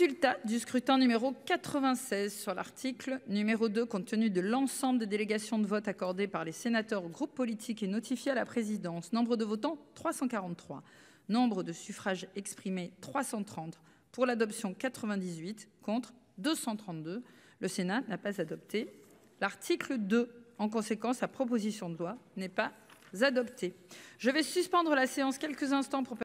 résultat du scrutin numéro 96 sur l'article numéro 2, compte tenu de l'ensemble des délégations de vote accordées par les sénateurs aux groupes politiques et notifiées à la présidence Nombre de votants 343 Nombre de suffrages exprimés 330 pour l'adoption 98 contre 232. Le Sénat n'a pas adopté l'article 2. En conséquence, sa proposition de loi n'est pas adoptée. Je vais suspendre la séance quelques instants pour